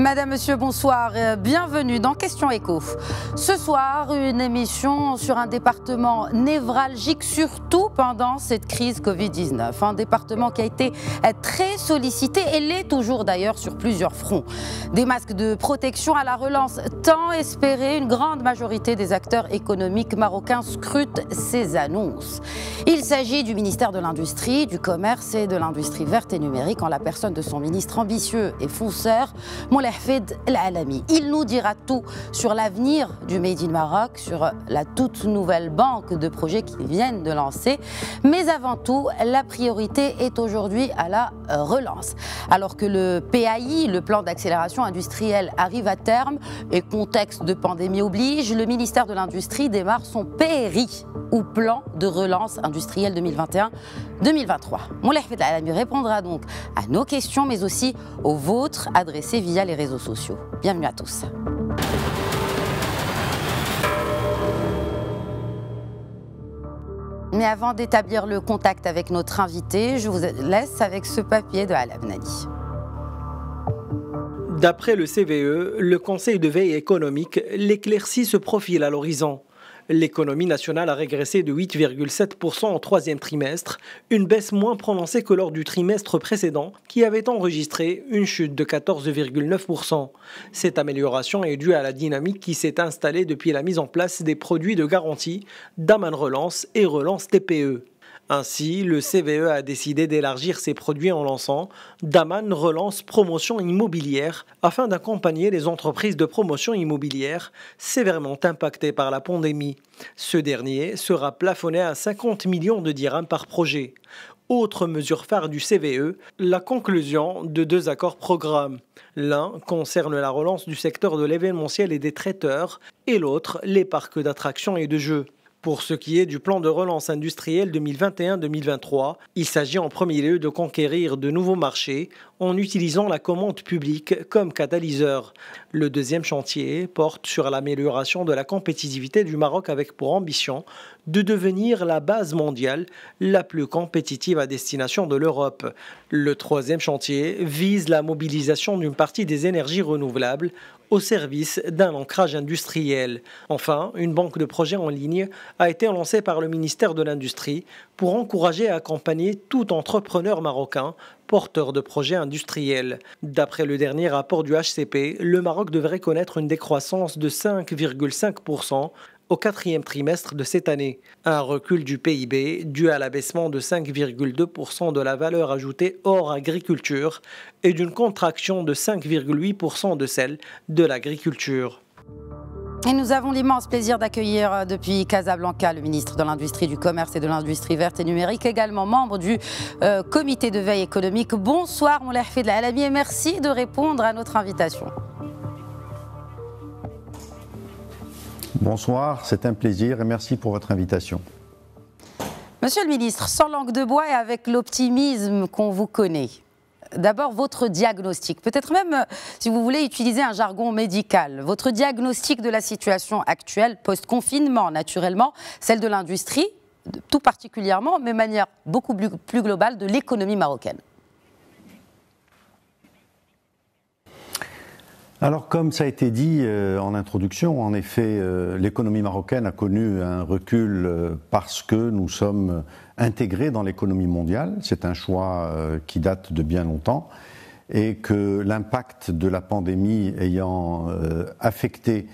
Madame, Monsieur, bonsoir. Euh, bienvenue dans Question Éco. Ce soir, une émission sur un département névralgique, surtout pendant cette crise Covid-19. Un département qui a été euh, très sollicité et l'est toujours d'ailleurs sur plusieurs fronts. Des masques de protection à la relance tant espérée, une grande majorité des acteurs économiques marocains scrutent ces annonces. Il s'agit du ministère de l'Industrie, du Commerce et de l'Industrie verte et numérique en la personne de son ministre ambitieux et fonceur, Mollet, il nous dira tout sur l'avenir du Made in Maroc, sur la toute nouvelle banque de projets qu'ils viennent de lancer. Mais avant tout, la priorité est aujourd'hui à la relance. Alors que le PAI, le plan d'accélération industrielle, arrive à terme et contexte de pandémie oblige, le ministère de l'Industrie démarre son PRI, ou plan de relance industrielle 2021-2023. Mon Hafid al répondra donc à nos questions, mais aussi aux vôtres adressées via les sociaux. Bienvenue à tous. Mais avant d'établir le contact avec notre invité, je vous laisse avec ce papier de Al D'après le CVE, le Conseil de veille économique, l'éclaircie se profile à l'horizon. L'économie nationale a régressé de 8,7% en troisième trimestre, une baisse moins prononcée que lors du trimestre précédent qui avait enregistré une chute de 14,9%. Cette amélioration est due à la dynamique qui s'est installée depuis la mise en place des produits de garantie, Daman Relance et Relance TPE. Ainsi, le CVE a décidé d'élargir ses produits en lançant Daman Relance Promotion Immobilière afin d'accompagner les entreprises de promotion immobilière sévèrement impactées par la pandémie. Ce dernier sera plafonné à 50 millions de dirhams par projet. Autre mesure phare du CVE, la conclusion de deux accords programmes. L'un concerne la relance du secteur de l'événementiel et des traiteurs, et l'autre les parcs d'attractions et de jeux. Pour ce qui est du plan de relance industrielle 2021-2023, il s'agit en premier lieu de conquérir de nouveaux marchés en utilisant la commande publique comme catalyseur. Le deuxième chantier porte sur l'amélioration de la compétitivité du Maroc avec pour ambition de devenir la base mondiale la plus compétitive à destination de l'Europe. Le troisième chantier vise la mobilisation d'une partie des énergies renouvelables au service d'un ancrage industriel. Enfin, une banque de projets en ligne a été lancée par le ministère de l'Industrie pour encourager et accompagner tout entrepreneur marocain porteur de projets industriels. D'après le dernier rapport du HCP, le Maroc devrait connaître une décroissance de 5,5% au quatrième trimestre de cette année. Un recul du PIB dû à l'abaissement de 5,2% de la valeur ajoutée hors agriculture et d'une contraction de 5,8% de celle de l'agriculture. Et nous avons l'immense plaisir d'accueillir euh, depuis Casablanca le ministre de l'Industrie, du Commerce et de l'Industrie verte et numérique, également membre du euh, comité de veille économique. Bonsoir, Moulay la Alami, et merci de répondre à notre invitation. Bonsoir, c'est un plaisir et merci pour votre invitation. Monsieur le ministre, sans langue de bois et avec l'optimisme qu'on vous connaît, d'abord votre diagnostic, peut-être même, euh, si vous voulez utiliser un jargon médical, votre diagnostic de la situation actuelle, post-confinement naturellement, celle de l'industrie, tout particulièrement, mais de manière beaucoup plus globale, de l'économie marocaine. Alors comme ça a été dit euh, en introduction, en effet, euh, l'économie marocaine a connu un recul euh, parce que nous sommes intégrés dans l'économie mondiale. C'est un choix qui date de bien longtemps et que l'impact de la pandémie ayant affecté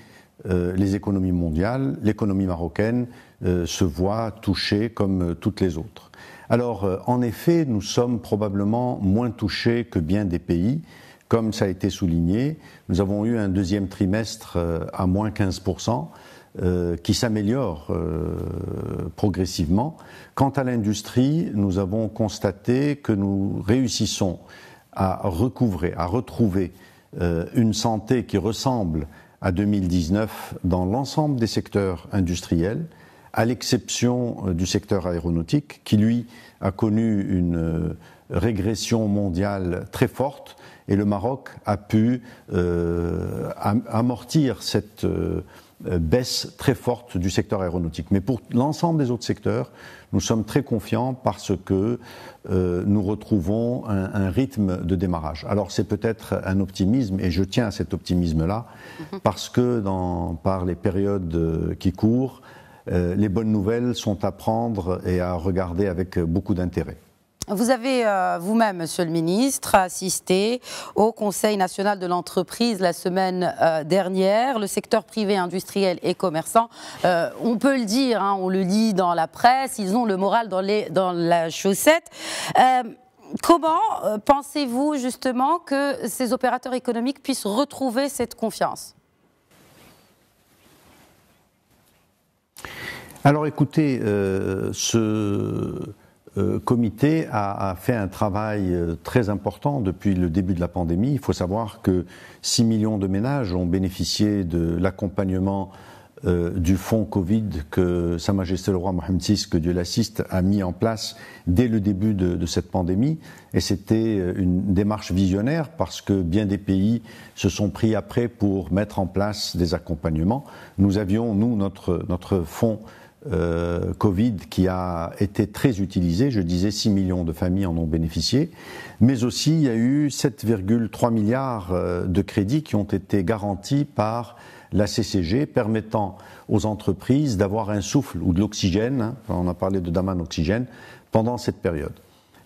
les économies mondiales, l'économie marocaine se voit touchée comme toutes les autres. Alors, en effet, nous sommes probablement moins touchés que bien des pays, comme ça a été souligné, nous avons eu un deuxième trimestre euh, à moins 15%. Euh, qui s'améliore euh, progressivement. Quant à l'industrie, nous avons constaté que nous réussissons à recouvrer, à retrouver une santé qui ressemble à 2019 dans l'ensemble des secteurs industriels, à l'exception du secteur aéronautique, qui lui a connu une régression mondiale très forte et le Maroc a pu euh, amortir cette euh, baisse très forte du secteur aéronautique. Mais pour l'ensemble des autres secteurs, nous sommes très confiants parce que euh, nous retrouvons un, rythme de démarrage. Alors c'est peut-être un optimisme, et je tiens à cet optimisme-là, mhm. parce que dans, par les périodes qui courent, les bonnes nouvelles sont à prendre et à regarder avec beaucoup d'intérêt. Vous avez euh, vous-même, Monsieur le Ministre, assisté au Conseil national de l'entreprise la semaine euh, dernière. Le secteur privé, industriel et commerçant, euh, on peut le dire, hein, on le lit dans la presse, ils ont le moral dans, les, dans la chaussette. comment pensez-vous justement que ces opérateurs économiques puissent retrouver cette confiance Alors écoutez, ce euh, comité a, fait un travail euh, très important depuis le début de la pandémie. Il faut savoir que 6 millions de ménages ont bénéficié de l'accompagnement euh, du fonds Covid que Sa Majesté le Roi Mohamed VI, que Dieu l'assiste, a mis en place dès le début de, cette pandémie. Et c'était une démarche visionnaire parce que bien des pays se sont pris après pour mettre en place des accompagnements. Nous avions, nous, notre, notre fonds euh, Covid qui a été très utilisé. Je disais 6 millions de familles en ont bénéficié. Mais aussi, il y a eu 7,3 milliards euh, de crédits qui ont été garantis par la CCG, permettant aux entreprises d'avoir un souffle ou de l'oxygène, hein. on a parlé de Daman Oxygène, pendant cette période.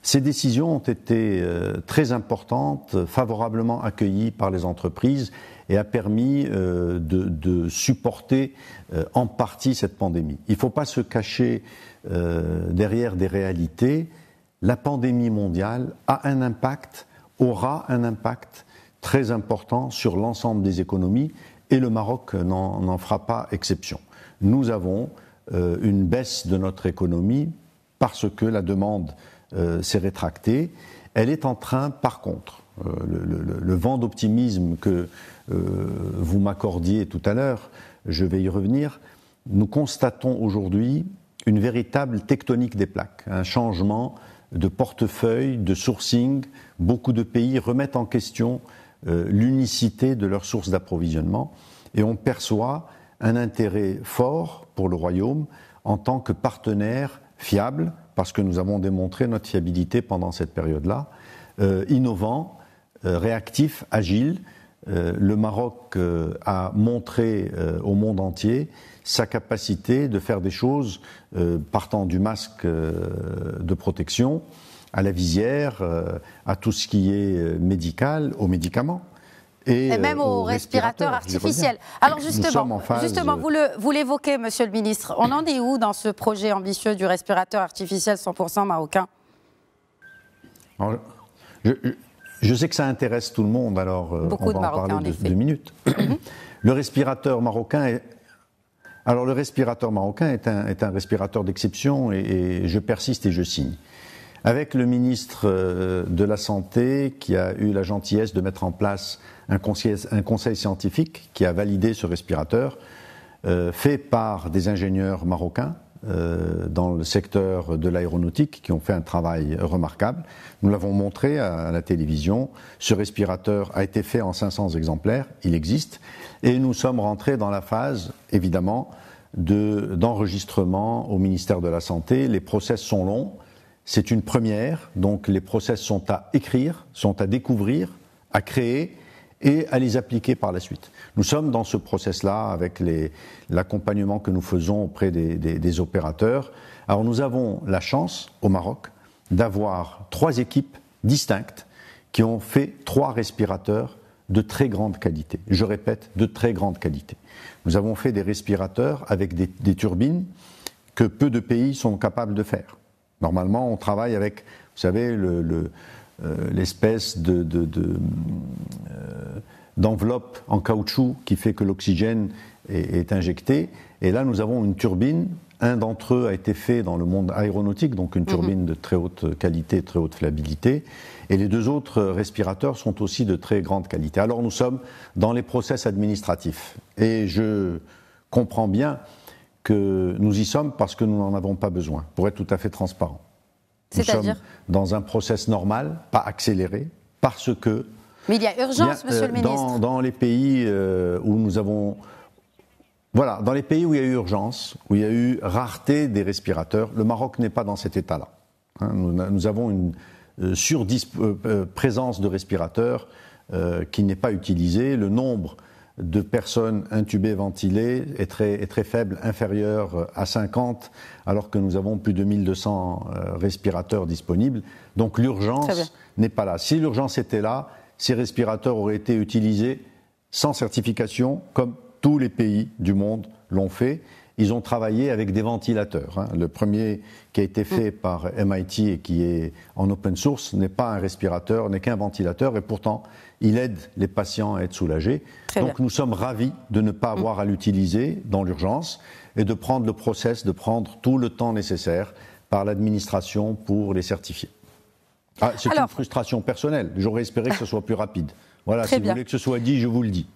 Ces décisions ont été euh, très importantes, favorablement accueillies par les entreprises et a permis euh, de, de, supporter euh, en partie cette pandémie. Il ne faut pas se cacher derrière des réalités. La pandémie mondiale a un impact, aura un impact très important sur l'ensemble des économies et le Maroc n'en fera pas exception. Nous avons une baisse de notre économie parce que la demande euh, s'est rétractée. Elle est en train, par contre, euh, le, vent d'optimisme que euh, vous m'accordiez tout à l'heure, je vais y revenir, nous constatons aujourd'hui une véritable tectonique des plaques, un changement de portefeuille, de sourcing. Beaucoup de pays remettent en question l'unicité de leurs sources d'approvisionnement et on perçoit un intérêt fort pour le Royaume en tant que partenaire fiable, parce que nous avons démontré notre fiabilité pendant cette période-là, euh, innovant, euh, réactif, agile. Euh, le Maroc a montré au monde entier sa capacité de faire des choses partant du masque de protection à la visière, à tout ce qui est médical, aux médicaments. Et, même euh, au respirateur artificiel. Alors justement, justement vous, l'évoquez, Monsieur le Ministre, on en est où dans ce projet ambitieux du respirateur artificiel 100% marocain je, sais que ça intéresse tout le monde, alors euh, Beaucoup on va de en parler deux minutes. Mhm. le respirateur marocain est, alors le respirateur marocain est un, respirateur d'exception et je persiste et je signe avec le ministre euh, de la Santé qui a eu la gentillesse de mettre en place un conseil, scientifique qui a validé ce respirateur, euh, fait par des ingénieurs marocains euh, dans le secteur de l'aéronautique qui ont fait un travail remarquable. Nous l'avons montré à, la télévision. Ce respirateur a été fait en 500 exemplaires, il existe, et nous sommes rentrés dans la phase, évidemment, d'enregistrement au ministère de la Santé. Les process sont longs. C'est une première, donc les process sont à écrire, sont à découvrir, à créer, et à les appliquer par la suite. Nous sommes dans ce process-là avec l'accompagnement que nous faisons auprès des, des, des, opérateurs. Alors nous avons la chance au Maroc d'avoir trois équipes distinctes qui ont fait trois respirateurs de très grande qualité. Je répète, de très grande qualité. Nous avons fait des respirateurs avec des, des turbines que peu de pays sont capables de faire. Normalement, on travaille avec, vous savez, le, le euh, l'espèce de, euh, d'enveloppe en caoutchouc qui fait que l'oxygène est, injecté. Et là, nous avons une turbine. Un d'entre eux a été fait dans le monde aéronautique, donc une mhm. turbine de très haute qualité, très haute fiabilité. Et les deux autres respirateurs sont aussi de très grande qualité. Alors nous sommes dans les process administratifs. Et je comprends bien que nous y sommes parce que nous n'en avons pas besoin, pour être tout à fait transparent. C'est-à-dire Dans un process normal, pas accéléré, parce que. Mais il y a urgence, monsieur le euh, ministre. Dans, les pays euh, où nous avons. Voilà, dans les pays où il y a eu urgence, où il y a eu rareté des respirateurs, le Maroc n'est pas dans cet état-là. Hein. nous, avons une euh, euh présence de respirateurs qui n'est pas utilisée. Le nombre de personnes intubées, ventilées est très, est très faible, inférieure à 50, alors que nous avons plus de 1200 euh, respirateurs disponibles. Donc l'urgence n'est pas là. Si l'urgence était là, ces respirateurs auraient été utilisés sans certification, comme tous les pays du monde l'ont fait ils ont travaillé avec des ventilateurs. Hein. Le premier qui a été fait mm. par MIT et qui est en open source n'est pas un respirateur, n'est qu'un ventilateur, et pourtant il aide les patients à être soulagés. Donc nous sommes ravis de ne pas mm. avoir à l'utiliser dans l'urgence et de prendre le process, de prendre tout le temps nécessaire par l'administration pour les certifier. Ah, c'est une frustration personnelle. J'aurais espéré que ce soit plus rapide. Voilà, si vous voulez que ce soit dit, je vous le dis.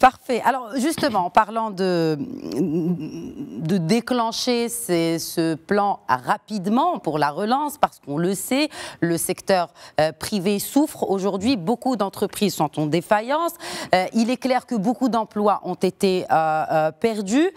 Parfait. Alors justement, en parlant de, de déclencher ce plan rapidement pour la relance, parce qu'on le sait, le secteur euh, privé souffre aujourd'hui, beaucoup d'entreprises sont en défaillance, euh, il est clair que beaucoup d'emplois ont été euh, perdus.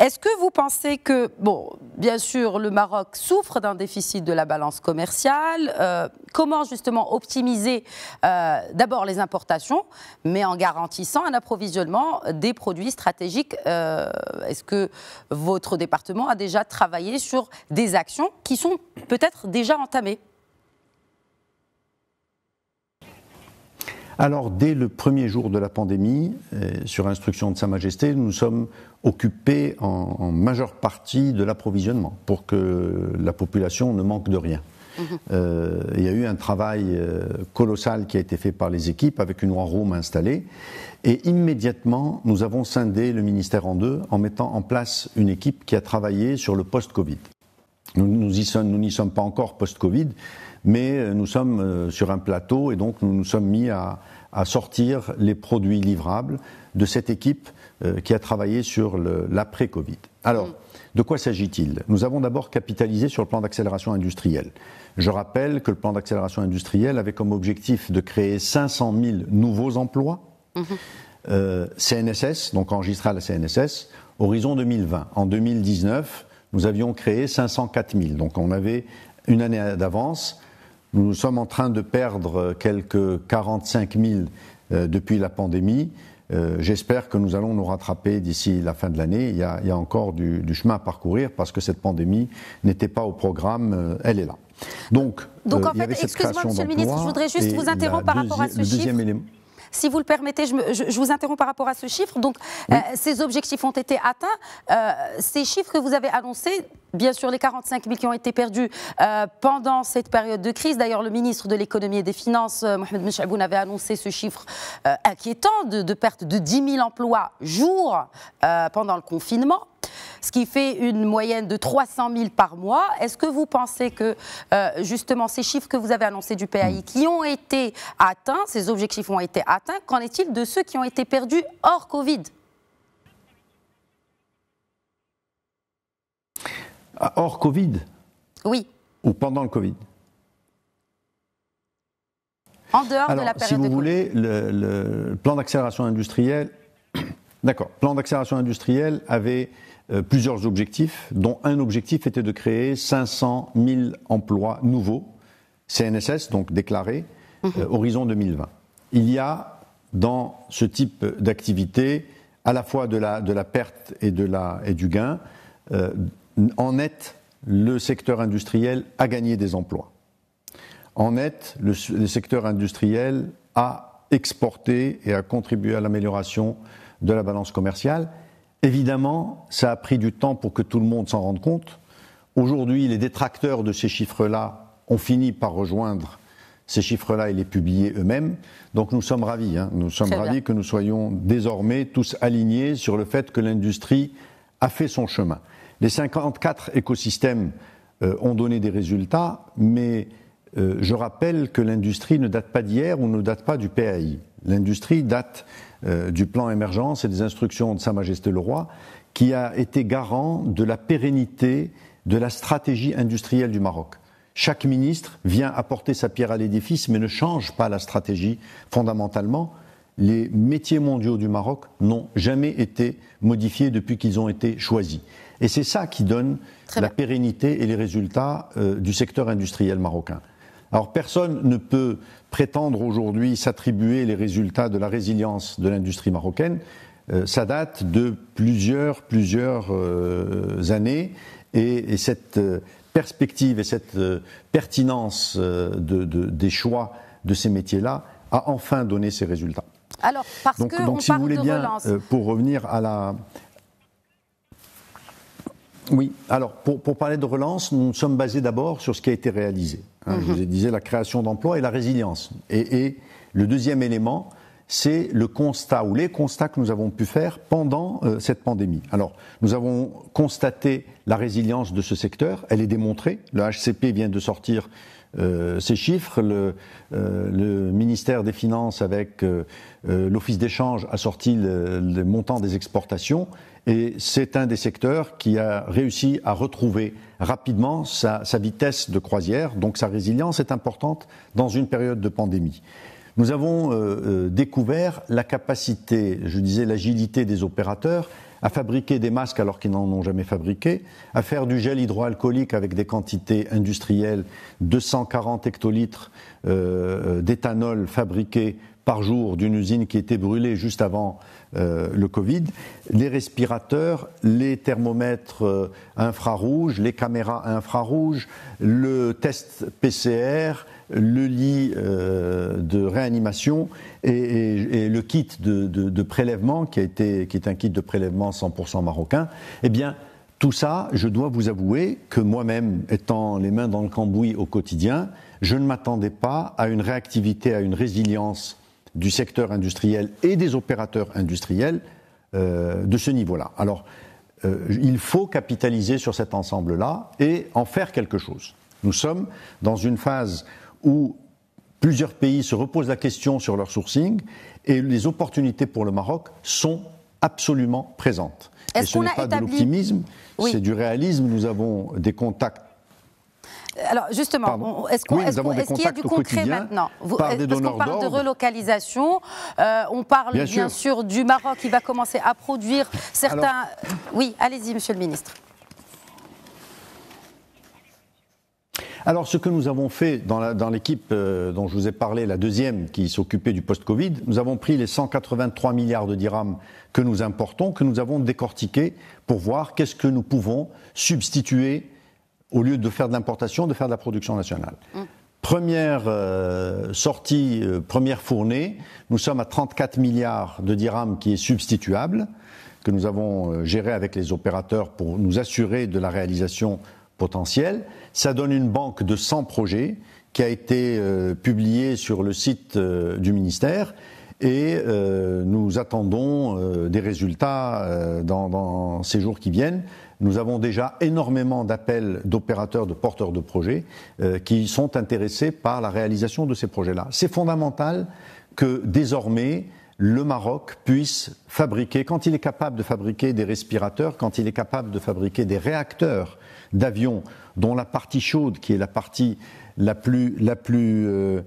Est-ce que vous pensez que, bon, bien sûr, le Maroc souffre d'un déficit de la balance commerciale. Euh, comment justement optimiser euh, d'abord les importations, mais en garantissant un approvisionnement des produits stratégiques euh, Est-ce que votre département a déjà travaillé sur des actions qui sont peut-être déjà entamées Alors, dès le premier jour de la pandémie, euh, sur instruction de Sa Majesté, nous sommes occupés en, majeure partie de l'approvisionnement pour que la population ne manque de rien. Mhm. Euh, il y a eu un travail euh, colossal qui a été fait par les équipes avec une War Room installée. Et immédiatement, nous avons scindé le ministère en deux en mettant en place une équipe qui a travaillé sur le post-Covid. Nous n'y sommes pas encore post-Covid, mais euh, nous sommes euh, sur un plateau et donc nous nous sommes mis à, sortir les produits livrables de cette équipe euh, qui a travaillé sur l'après-Covid. Alors, mm. de quoi s'agit-il Nous avons d'abord capitalisé sur le plan d'accélération industrielle. Je rappelle que le plan d'accélération industrielle avait comme objectif de créer 500 000 nouveaux emplois. Mm-hmm. CNSS, donc enregistré à la CNSS, horizon 2020. En 2019, nous avions créé 504 000, donc on avait une année d'avance. Nous sommes en train de perdre euh, quelques 45 000 euh, depuis la pandémie. Euh, j'espère que nous allons nous rattraper d'ici la fin de l'année. Il, y a encore du, chemin à parcourir parce que cette pandémie n'était pas au programme, elle est là. Donc, Donc en fait, excuse-moi, Monsieur le Ministre, je voudrais juste vous interrompre par rapport à ce chiffre. Si vous le permettez, je, vous interromps par rapport à ce chiffre. Donc, euh, ces objectifs ont été atteints. Euh, ces chiffres que vous avez annoncés, bien sûr, les 45 000 qui ont été perdus euh, pendant cette période de crise. D'ailleurs, le ministre de l'économie et des finances, Mohamed Mouchaboun, avait annoncé ce chiffre inquiétant de, de, perte de 10 000 emplois jour pendant le confinement ce qui fait une moyenne de 300 000 par mois. Est-ce que vous pensez que euh, justement ces chiffres que vous avez annoncés du PAI hmm. qui ont été atteints, ces objectifs ont été atteints, qu'en est-il de ceux qui ont été perdus hors Covid ah, Hors Covid Oui. Ou pendant le Covid en dehors de la période. Si vous voulez, le, plan d'accélération industrielle, d'accord, plan d'accélération industrielle avait euh, plusieurs objectifs, dont un objectif était de créer 500 000 emplois nouveaux, CNSS, donc déclarés, euh, mhm. horizon 2020. Il y a dans ce type d'activité à la fois de la, perte et, du gain. Euh, en net, le secteur industriel a gagné des emplois. En net, le secteur industriel a exporté et a contribué à l'amélioration de la balance commerciale. Évidemment, ça a pris du temps pour que tout le monde s'en rende compte. Aujourd'hui, les détracteurs de ces chiffres-là ont fini par rejoindre ces chiffres-là et les publier eux-mêmes. Donc nous sommes ravis. Hein. Nous sommes ravis que nous soyons désormais tous alignés sur le fait que l'industrie a fait son chemin. Les 54 écosystèmes euh, ont donné des résultats, mais euh, je rappelle que l'industrie ne date pas d'hier ou ne date pas du PAI. L'industrie date euh, du plan émergence et des instructions de Sa Majesté le Roi, qui a été garant de la pérennité de la stratégie industrielle du Maroc. Chaque ministre vient apporter sa pierre à l'édifice, mais ne change pas la stratégie fondamentalement. Les métiers mondiaux du Maroc n'ont jamais été modifiés depuis qu'ils ont été choisis. Et c'est ça qui donne la pérennité et les résultats euh, du secteur industriel marocain. Alors personne ne peut prétendre aujourd'hui s'attribuer les résultats de la résilience de l'industrie marocaine. Euh, ça date de plusieurs, plusieurs euh, années et, cette euh, perspective et cette pertinence des choix de ces métiers-là a enfin donné ses résultats. Alors, parce donc, que si vous voulez bien, pour revenir à la, oui, alors pour, parler de relance, nous, sommes basés d'abord sur ce qui a été réalisé. Hein. Mhm. Je vous ai disais la création d'emplois et la résilience. Et, le deuxième élément, c'est le constat ou les constats que nous avons pu faire pendant euh, cette pandémie. Alors, nous avons constaté la résilience de ce secteur, elle est démontrée. Le HCP vient de sortir euh, chiffres, euh, le, ministère des Finances avec euh, l'Office d'échange a sorti le montant des exportations. Et c'est un des secteurs qui a réussi à retrouver rapidement sa, vitesse de croisière, donc sa résilience est importante dans une période de pandémie. Nous avons euh, euh, découvert la capacité, je disais l'agilité des opérateurs à fabriquer des masques alors qu'ils n'en ont jamais fabriqué, à faire du gel hydroalcoolique avec des quantités industrielles, 240 hectolitres euh, d'éthanol fabriqués, par jour d'une usine qui était brûlée juste avant euh, le Covid, les respirateurs, les thermomètres euh, infrarouges, les caméras infrarouges, le test PCR, le lit euh, de réanimation et, le kit de, de, prélèvement qui, a été, qui est un kit de prélèvement 100% marocain, eh bien, tout ça, je dois vous avouer que moi-même, étant les mains dans le cambouis au quotidien, je ne m'attendais pas à une réactivité, à une résilience du secteur industriel et des opérateurs industriels euh, de ce niveau-là. Alors, euh, il faut capitaliser sur cet ensemble-là et en faire quelque chose. Nous sommes dans une phase où plusieurs pays se reposent la question sur leur sourcing et les opportunités pour le Maroc sont absolument présentes. Est-ce et ce n'est pas de l'optimisme, c'est du réalisme. Nous avons des contacts alors justement, est-ce qu'il y a du concret maintenant euh, Parce qu'on parle de relocalisation, euh, on parle bien, sûr. du Maroc qui va commencer à produire certains... oui, allez-y Monsieur le Ministre. Alors, ce que nous avons fait dans l'équipe euh, dont je vous ai parlé, la deuxième qui s'occupait du post-Covid, nous avons pris les 183 milliards de dirhams que nous importons, que nous avons décortiqués pour voir qu'est-ce que nous pouvons substituer au lieu de faire de l'importation, de faire de la production nationale. Hum. Première euh, sortie, euh, première fournée, nous sommes à 34 milliards de dirhams qui est substituable, que nous avons euh, géré avec les opérateurs pour nous assurer de la réalisation potentielle. Ça donne une banque de 100 projets qui a été publiée sur le site du ministère et nous attendons des résultats dans ces jours qui viennent nous avons déjà énormément d'appels d'opérateurs, de porteurs de projets euh, qui sont intéressés par la réalisation de ces projets-là. C'est fondamental que désormais le Maroc puisse fabriquer, quand il est capable de fabriquer des respirateurs, quand il est capable de fabriquer des réacteurs d'avions, dont la partie chaude, qui est la partie la plus, euh,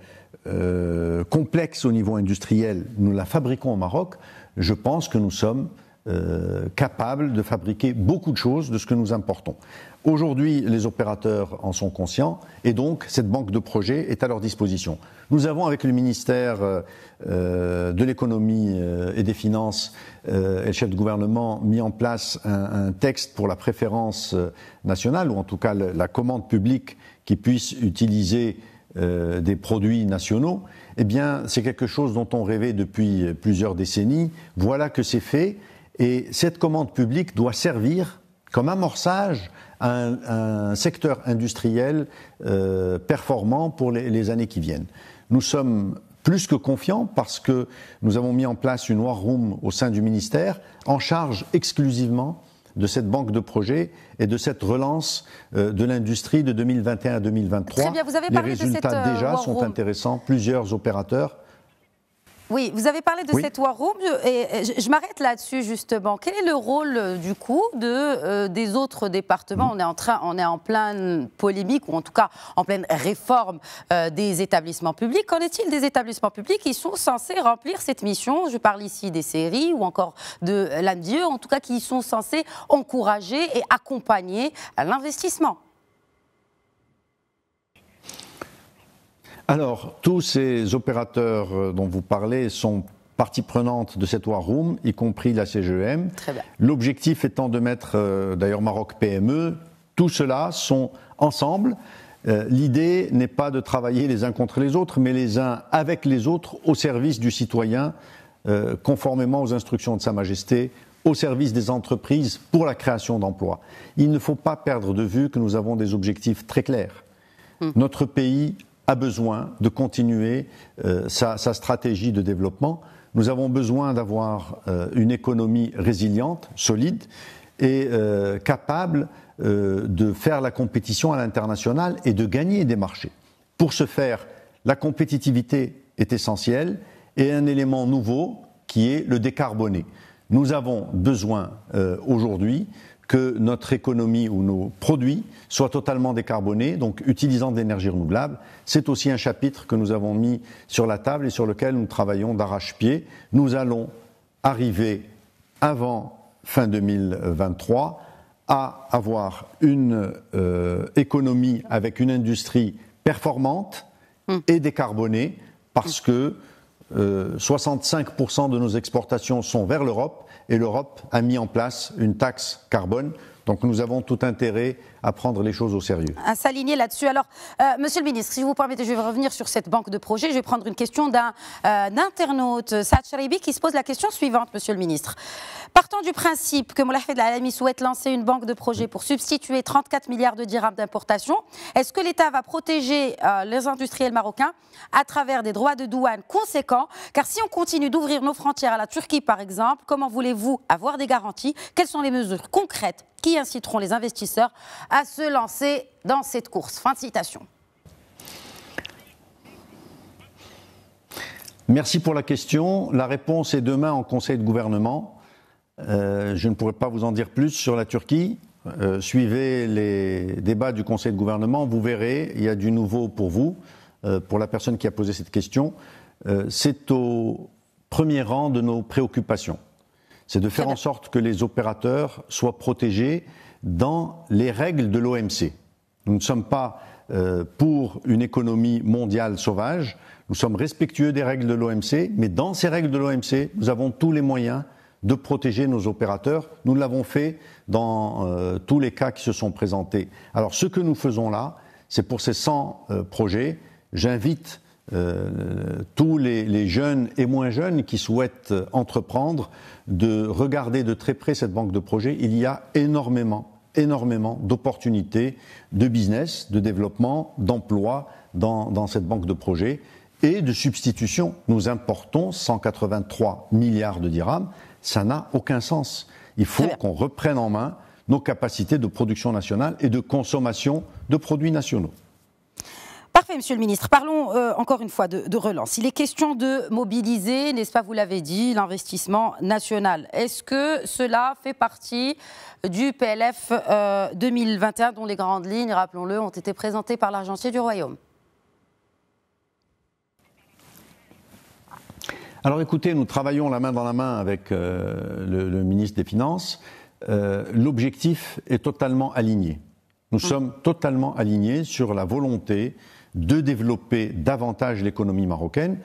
euh, complexe au niveau industriel, nous la fabriquons au Maroc, je pense que nous sommes euh, capable de fabriquer beaucoup de choses de ce que nous importons. Aujourd'hui, les opérateurs en sont conscients et donc cette banque de projets est à leur disposition. Nous avons avec le ministère euh, euh, de l'économie et des finances euh, et le chef de gouvernement mis en place un, texte pour la préférence nationale ou en tout cas la commande publique qui puisse utiliser des produits nationaux, eh bien, c'est quelque chose dont on rêvait depuis plusieurs décennies. Voilà que c'est fait. Et cette commande publique doit servir comme amorçage à un, secteur industriel euh, performant pour les, années qui viennent. Nous sommes plus que confiants parce que nous avons mis en place une war room au sein du ministère en charge exclusivement de cette banque de projets et de cette relance euh, de l'industrie de 2021 à 2023. Très bien, vous avez parlé Les résultats de euh, déjà sont intéressants. Plusieurs opérateurs oui, vous avez parlé de cette War Room et je, m'arrête là-dessus justement. Quel est le rôle euh, du coup de, euh, des autres départements mm. on, est en train, on est en pleine polémique ou en tout cas en pleine réforme euh, des établissements publics. Qu'en est-il des établissements publics qui sont censés remplir cette mission Je parle ici des séries ou encore de l'AMDIE, en tout cas qui sont censés encourager et accompagner l'investissement. Alors, tous ces opérateurs euh, dont vous parlez sont partie prenante de cette War Room, y compris la CGM. E L'objectif étant de mettre, euh, d'ailleurs Maroc PME, tout cela sont ensemble. Euh, l'idée n'est pas de travailler les uns contre les autres, mais les uns avec les autres au service du citoyen, conformément aux instructions de Sa Majesté, au service des entreprises pour la création d'emplois. Il ne faut pas perdre de vue que nous avons des objectifs très clairs. Hmm. Notre pays a besoin de continuer euh, sa, stratégie de développement. Nous avons besoin d'avoir euh, une économie résiliente, solide et euh, capable de faire la compétition à l'international et de gagner des marchés. Pour ce faire, la compétitivité est essentielle et un élément nouveau qui est le décarboné. Nous avons besoin aujourd'hui que notre économie ou nos produits soient totalement décarbonés, donc utilisant de l'énergie renouvelable. C'est aussi un chapitre que nous avons mis sur la table et sur lequel nous travaillons d'arrache-pied. Nous allons arriver avant fin 2023 à avoir une euh, économie avec une industrie performante hum. et décarbonée parce que 65% euh, de nos exportations sont vers l'Europe et l'Europe a mis en place une taxe carbone donc nous avons tout intérêt à prendre les choses au sérieux. À s'aligner là-dessus. Alors, euh, monsieur le ministre, si vous permettez, je vais revenir sur cette banque de projets. Je vais prendre une question d'un euh, internaute, Saad qui se pose la question suivante, monsieur le ministre. Partant du principe que Moulafed Al-Alami souhaite lancer une banque de projets pour substituer 34 milliards de dirhams d'importation, est-ce que l'État va protéger euh, les industriels marocains à travers des droits de douane conséquents Car si on continue d'ouvrir nos frontières à la Turquie, par exemple, comment voulez-vous avoir des garanties Quelles sont les mesures concrètes qui inciteront les investisseurs à se lancer dans cette course. Fin de citation. Merci pour la question. La réponse est demain en Conseil de gouvernement. Euh, je ne pourrai pas vous en dire plus sur la Turquie. Euh, suivez les débats du Conseil de gouvernement, vous verrez, il y a du nouveau pour vous, euh, pour la personne qui a posé cette question. C'est au premier rang de nos préoccupations c'est de faire en sorte que les opérateurs soient protégés dans les règles de l'OMC. Nous ne sommes pas euh, pour une économie mondiale sauvage, nous sommes respectueux des règles de l'OMC, mais dans ces règles de l'OMC, nous avons tous les moyens de protéger nos opérateurs. Nous l'avons fait dans euh, tous les cas qui se sont présentés. Alors ce que nous faisons là, c'est pour ces 100 euh, projets, j'invite euh, tous les, jeunes et moins jeunes qui souhaitent entreprendre de regarder de très près cette banque de projets. Il y a énormément, énormément d'opportunités de business, de développement, d'emploi dans, dans cette banque de projets et de substitution. Nous importons 183 milliards de dirhams. Ça n'a aucun sens. Il faut qu'on reprenne en main nos capacités de production nationale et de consommation de produits nationaux. Parfait, Monsieur le Ministre. Parlons euh, encore une fois de, relance. Il est question de mobiliser, n'est-ce pas, vous l'avez dit, l'investissement national. Est-ce que cela fait partie du PLF 2021 euh, dont les grandes lignes, rappelons-le, ont été présentées par l'argentier du Royaume Alors écoutez, nous travaillons la main dans la main avec euh, le, ministre des Finances. L'objectif est totalement aligné. Nous mmh. sommes totalement alignés sur la volonté de développer davantage l'économie marocaine,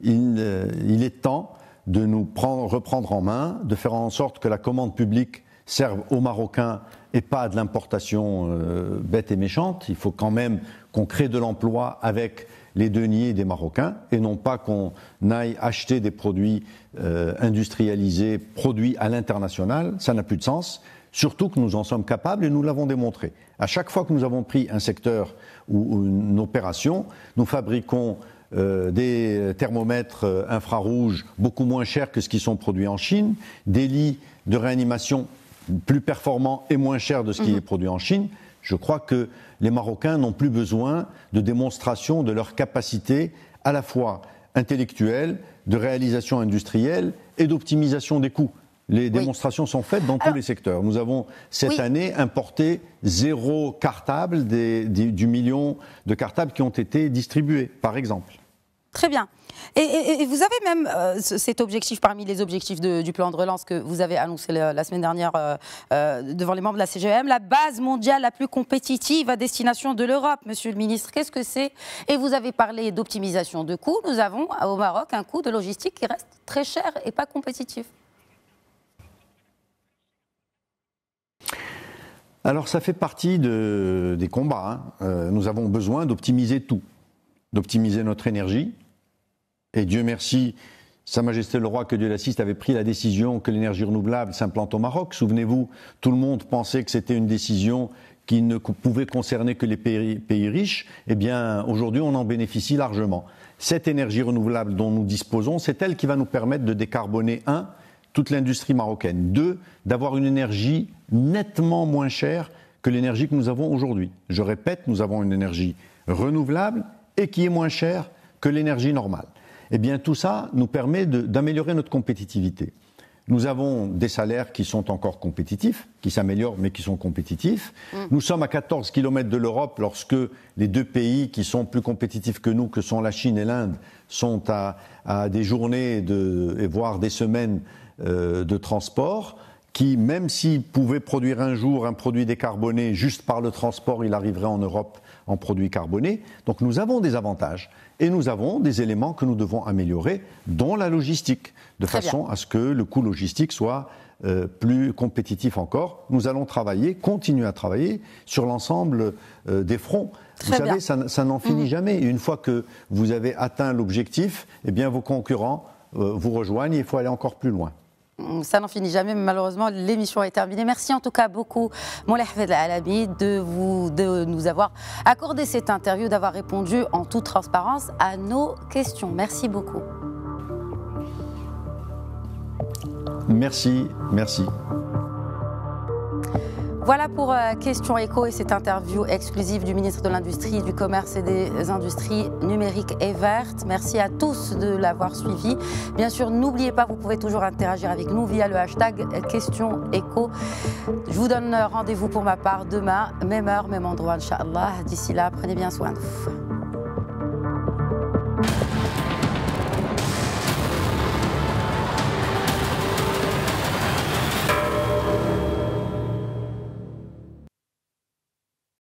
il, euh, est temps de nous reprendre en main, de faire en sorte que la commande publique serve aux Marocains et pas à de l'importation euh, bête et méchante. Il faut quand même qu'on crée de l'emploi avec les deniers des Marocains et non pas qu'on aille acheter des produits euh, industrialisés, produits à l'international. Ça n'a plus de sens. Surtout que nous en sommes capables et nous l'avons démontré. À chaque fois que nous avons pris un secteur ou une opération, nous fabriquons euh, des thermomètres euh, infrarouges beaucoup moins chers que ce qui sont produits en Chine, des lits de réanimation plus performants et moins chers de ce qui mhm. est produit en Chine. Je crois que les Marocains n'ont plus besoin de démonstration de leur capacité à la fois intellectuelle, de réalisation industrielle et d'optimisation des coûts. Les démonstrations sont faites dans tous les secteurs. Nous avons cette année importé zéro cartable du million de cartables qui ont été distribués, par exemple. Très bien. Et, vous avez même euh, cet objectif parmi les objectifs du plan de relance que vous avez annoncé la, semaine dernière euh, euh, devant les membres de la CGM, la base mondiale la plus compétitive à destination de l'Europe, monsieur le ministre. Qu'est-ce que c'est Et vous avez parlé d'optimisation de coûts. Nous avons au Maroc un coût de logistique qui reste très cher et pas compétitif. Alors ça fait partie des combats. Hein. Euh, nous avons besoin d'optimiser tout, d'optimiser notre énergie. Et Dieu merci, Sa Majesté le Roi, que Dieu l'assiste, avait pris la décision que l'énergie renouvelable s'implante au Maroc. Souvenez-vous, tout le monde pensait que c'était une décision qui ne pouvait concerner que les pays, pays riches. Eh bien, aujourd'hui, on en bénéficie largement. Cette énergie renouvelable dont nous disposons, c'est elle qui va nous permettre de décarboner, un, toute l'industrie marocaine. Deux, d'avoir une énergie nettement moins chère que l'énergie que nous avons aujourd'hui. Je répète, nous avons une énergie renouvelable et qui est moins chère que l'énergie normale. Eh bien, tout ça nous permet d'améliorer notre compétitivité. Nous avons des salaires qui sont encore compétitifs, qui s'améliorent mais qui sont compétitifs. Mm. Nous sommes à 14 km de l'Europe lorsque les deux pays qui sont plus compétitifs que nous, que sont la Chine et l'Inde, sont à, des journées de, et voire des semaines euh, de transport qui, même s'il pouvait produire un jour un produit décarboné juste par le transport, il arriverait en Europe en produit carboné. Donc nous avons des avantages et nous avons des éléments que nous devons améliorer, dont la logistique, de façon à ce que le coût logistique soit euh, plus compétitif encore. Nous allons travailler, continuer à travailler sur l'ensemble euh, des fronts. vous savez, ça, n'en finit mm. jamais. une fois que vous avez atteint l'objectif, eh bien vos concurrents vous rejoignent et il faut aller encore plus loin ça n'en finit jamais, mais malheureusement, l'émission est terminée. Merci en tout cas beaucoup, Moulay de, vous, de nous avoir accordé cette interview, d'avoir répondu en toute transparence à nos questions. Merci beaucoup. Merci, merci. Voilà pour euh, Question Éco et cette interview exclusive du ministre de l'Industrie, du Commerce et des Industries numériques et vertes. Merci à tous de l'avoir suivi. Bien sûr, n'oubliez pas, vous pouvez toujours interagir avec nous via le hashtag Question Éco. Je vous donne euh, rendez-vous pour ma part demain, même heure, même endroit, Inch'Allah. D'ici là, prenez bien soin de vous.